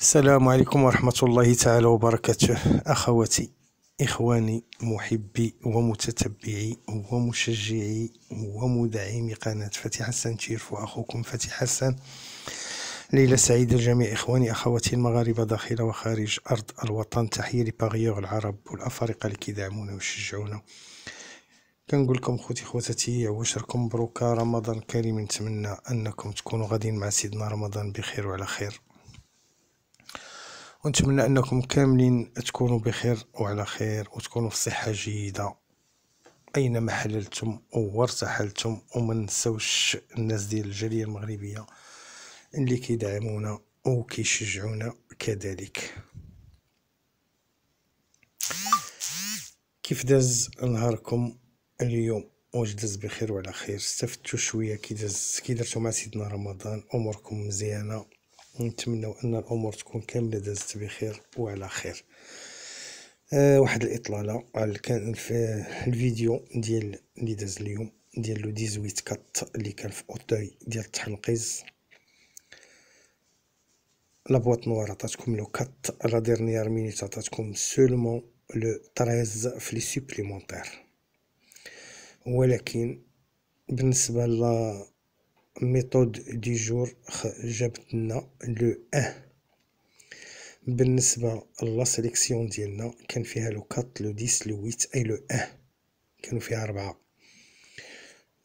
السلام عليكم ورحمة الله تعالى وبركاته أخواتي إخواني محبي ومتتبعي ومشجعي ومدعمي قناة فتح حسن تشيرف وأخوكم فتح حسن ليلة سعيدة لجميع إخواني أخواتي المغاربة داخل وخارج أرض الوطن تحية لباغيوغ العرب والأفارقة اللي كيدعمونا ويشجعونا كنقول لكم خوتي خواتاتي عواشركم مبروكة رمضان كريم نتمنى أنكم تكونوا غاديين مع سيدنا رمضان بخير وعلى خير ونتمنى انكم كاملين تكونوا بخير وعلى خير وتكونوا في صحه جيده اينما حللتم وارتحلتم وما نساوش الناس ديال الجاليه المغربيه اللي كيدعمونا وكيشجعونا كذلك كيف داز نهاركم اليوم واش داز بخير وعلى خير استفدتوا شويه كي داز كي درتو مع سيدنا رمضان اموركم مزيانه نتمنى ان الامور تكون كامله دازت بخير وعلى خير آه واحد الاطلاله على كان في الفيديو ديال اللي داز اليوم ديال لو 18 كات اللي كان في اوتاي ديال التحنقيز لا بواط نوار عطاتكم لو كات لا ديرنيير مينيت عطاتكم سولمون لو 13 في لي سوبليمونتير ولكن بالنسبه ل ميثود دي جور جابت لنا لو ان بالنسبه لا سيليكسيون ديالنا كان فيها لو 4 لو 10 لو 8 اي لو ان كانوا فيها أربعة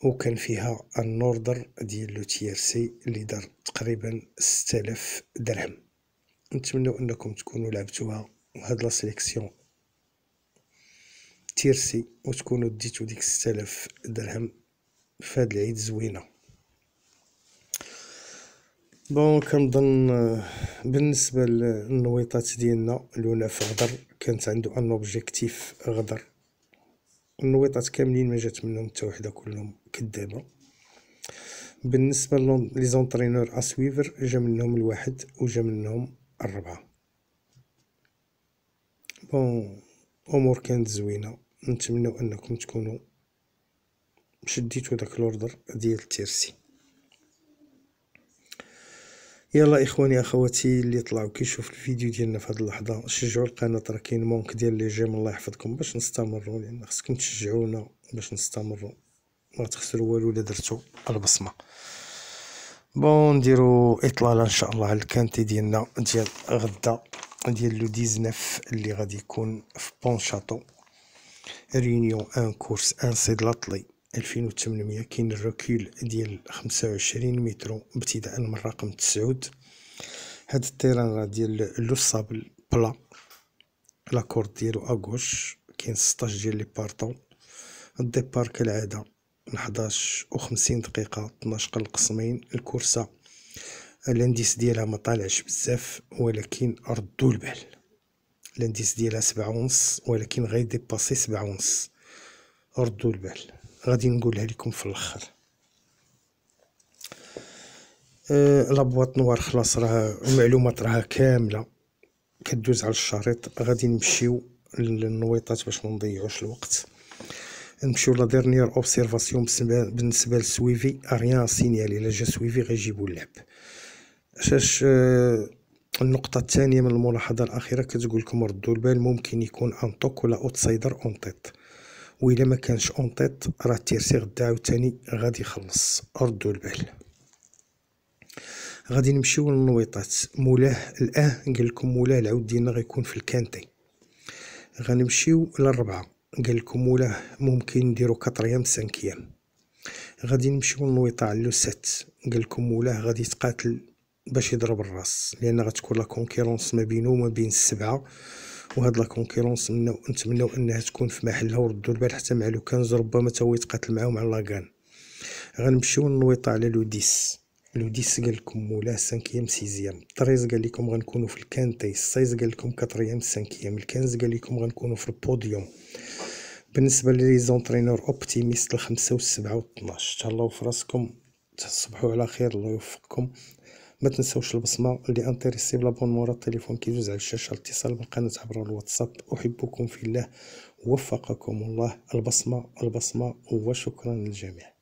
وكان فيها النوردر ديال لو تي ار سي اللي دار تقريبا 6000 درهم نتمنى انكم تكونوا لعبتوها وهاد لا سيليكسيون تيرسي وتكونوا ديتو ديك 6000 درهم فهاد العيد زوينه بون كنظن آه، بالنسبه للنويطات ديالنا لونا في غدر كانت عنده ان اوبجيكتيف غدر النويطات كاملين ما جات منهم حتى وحده كلهم كدابه بالنسبه لي زونترينور اسويفر جا منهم الواحد وجا منهم الربعه بون امور كانت زوينه نتمنى انكم تكونوا شديتو داك الاوردر ديال التيرسي يلا اخواني اخواتي اللي طلعوا كيشوف الفيديو ديالنا في هذه اللحظه شجعوا القناه راه كاين مونك ديال لي جيم الله يحفظكم باش نستمروا لان خصكم تشجعونا باش نستمروا ما تخسروا والو الا درتوا البصمه بون نديرو اطلاله ان شاء الله على الكانتي ديالنا ديال غدا ديال لو 19 اللي غادي يكون في بون شاتو ريونيون ان كورس ان سي دلاطلي 2800 كاين الركول ديال 25 مترو ابتداء من رقم 9 هاد التيران راه ديال لو صابل بلا لاكور ديالو اغوش كاين 16 ديال لي بارطون الديبار كالعاده من 11 و 50 دقيقه 12 قلقسمين الكورسه الانديس ديالها ما طالعش بزاف ولكن ردو البال الانديس ديالها سبعة ونص ولكن غيديباسي سبعة ونص ردو البال غادي نقولها لكم في الاخر أه لابواط نوار خلاص راه المعلومات راها كامله كدوز على الشريط غادي نمشيو للنويطات باش ما نضيعوش الوقت نمشيو لا ديرنيير اوبسيرفاسيون بالنسبه للسويفي اريان سينيالي الا جا سويفي غيجيبو اللعب شاش أه، النقطة الثانية من الملاحظة الأخيرة كتقول لكم ردوا البال ممكن يكون أنطوك ولا أوتسايدر أونطيط و الا ما كانش اونطيط راه التيرسي غدا عاوتاني غادي يخلص ردوا البال غادي نمشيو للنويطات مولاه الاه قال لكم مولاه العود ديالنا غيكون في الكانتي غنمشيو للربعه قال لكم مولاه ممكن نديرو كاطريام سانكيام غادي نمشيو للنويطه على لو قال لكم مولاه غادي يتقاتل باش يضرب الراس لان غتكون لا كونكيرونس ما بينه وما بين السبعه وهاد لا كونكيرونس نتمناو انها تكون في محلها وردوا البال حتى مع لو لوكانز ربما تا هو يتقاتل معاهم على لاكان غنمشيو نويطا على لو 10 لو 10 قال لكم مولا 5 6 طريز قال لكم غنكونوا في الكانتي سايز قال لكم 4 5 الكنز قال لكم غنكونوا في البوديوم بالنسبه لي زونترينور اوبتيميست الخمسة والسبعة والثناش تهلاو في راسكم تصبحوا على خير الله يوفقكم ما تنسوش البصمه اللي انتريسي مورا التليفون كيدوز على الشاشه الاتصال بالقناه عبر الواتساب احبكم في الله وفقكم الله البصمه البصمه وشكرا للجميع